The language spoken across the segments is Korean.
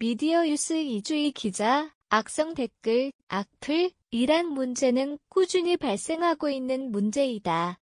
미디어 뉴스 이주희 기자, 악성 댓글, 악플, 이란 문제는 꾸준히 발생하고 있는 문제이다.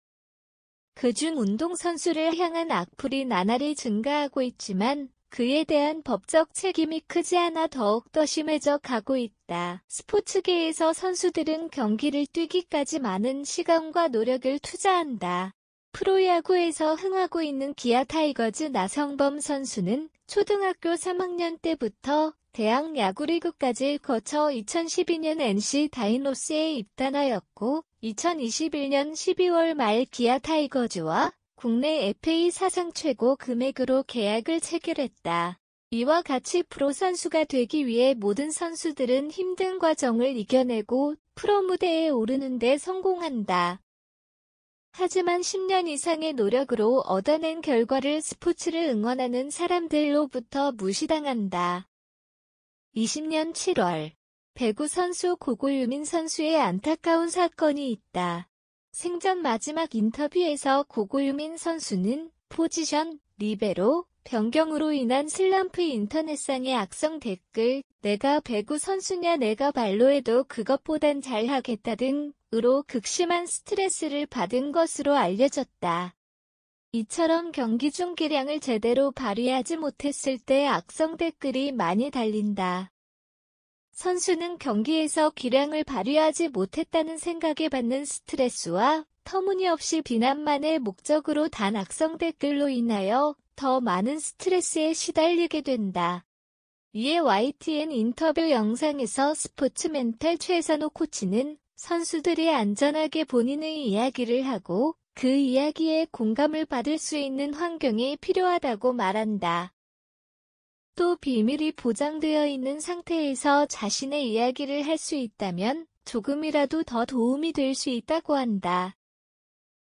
그중 운동선수를 향한 악플이 나날이 증가하고 있지만 그에 대한 법적 책임이 크지 않아 더욱더 심해져 가고 있다. 스포츠계에서 선수들은 경기를 뛰기까지 많은 시간과 노력을 투자한다. 프로야구에서 흥하고 있는 기아 타이거즈 나성범 선수는 초등학교 3학년 때부터 대학 야구리그까지 거쳐 2012년 NC 다이노스에 입단하였고 2021년 12월 말 기아 타이거즈와 국내 FA 사상 최고 금액으로 계약을 체결했다. 이와 같이 프로 선수가 되기 위해 모든 선수들은 힘든 과정을 이겨내고 프로 무대에 오르는데 성공한다. 하지만 10년 이상의 노력으로 얻어낸 결과를 스포츠를 응원하는 사람들로부터 무시당한다. 20년 7월, 배구 선수 고골유민 선수의 안타까운 사건이 있다. 생전 마지막 인터뷰에서 고골유민 선수는 포지션, 리베로, 변경으로 인한 슬럼프 인터넷상의 악성 댓글, 내가 배구 선수냐 내가 발로 해도 그것보단 잘하겠다 등으로 극심한 스트레스를 받은 것으로 알려졌다. 이처럼 경기 중 기량을 제대로 발휘하지 못했을 때 악성 댓글이 많이 달린다. 선수는 경기에서 기량을 발휘하지 못했다는 생각에 받는 스트레스와 터무니없이 비난만의 목적으로 단 악성 댓글로 인하여 더 많은 스트레스에 시달리게 된다. 위에 YTN 인터뷰 영상에서 스포츠 멘탈 최선호 코치는 선수들이 안전하게 본인의 이야기를 하고 그 이야기에 공감을 받을 수 있는 환경이 필요하다고 말한다. 또 비밀이 보장되어 있는 상태에서 자신의 이야기를 할 수 있다면 조금이라도 더 도움이 될 수 있다고 한다.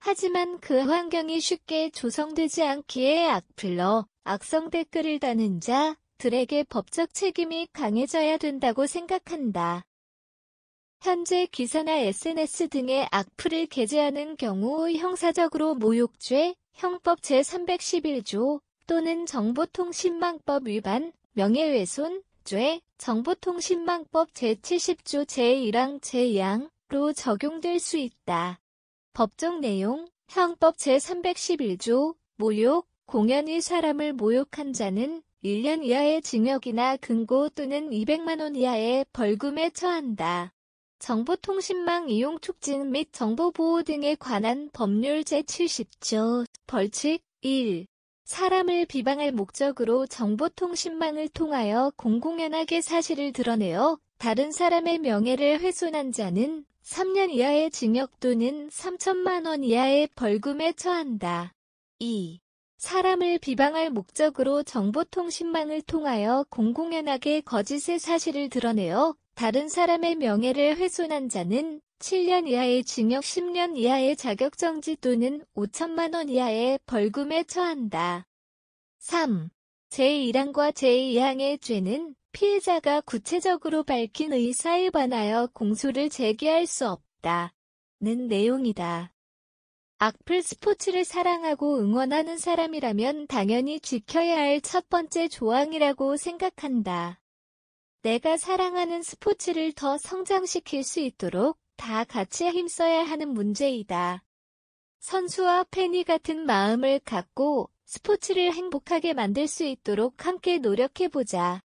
하지만 그 환경이 쉽게 조성되지 않기에 악플러, 악성 댓글을 다는 자들에게 법적 책임이 강해져야 된다고 생각한다. 현재 기사나 SNS 등의 악플을 게재하는 경우 형사적으로 모욕죄, 형법 제311조 또는 정보통신망법 위반, 명예훼손, 죄, 정보통신망법 제70조 제1항 제2항으로 적용될 수 있다. 법정 내용 형법 제311조 모욕 공연히 사람을 모욕한 자는 1년 이하의 징역이나 금고 또는 200만원 이하의 벌금에 처한다. 정보통신망 이용 촉진 및 정보보호 등에 관한 법률 제70조 벌칙 1. 사람을 비방할 목적으로 정보통신망을 통하여 공공연하게 사실을 드러내어 다른 사람의 명예를 훼손한 자는 3년 이하의 징역 또는 3천만 원 이하의 벌금에 처한다. 2. 사람을 비방할 목적으로 정보통신망을 통하여 공공연하게 거짓의 사실을 드러내어 다른 사람의 명예를 훼손한 자는 7년 이하의 징역 10년 이하의 자격정지 또는 5천만 원 이하의 벌금에 처한다. 3. 제1항과 제2항의 죄는 피해자가 구체적으로 밝힌 의사에 반하여 공소를 제기할 수 없다. 는 내용이다. 악플 스포츠를 사랑하고 응원하는 사람이라면 당연히 지켜야 할 첫 번째 조항이라고 생각한다. 내가 사랑하는 스포츠를 더 성장시킬 수 있도록 다 같이 힘써야 하는 문제이다. 선수와 팬이 같은 마음을 갖고 스포츠를 행복하게 만들 수 있도록 함께 노력해보자.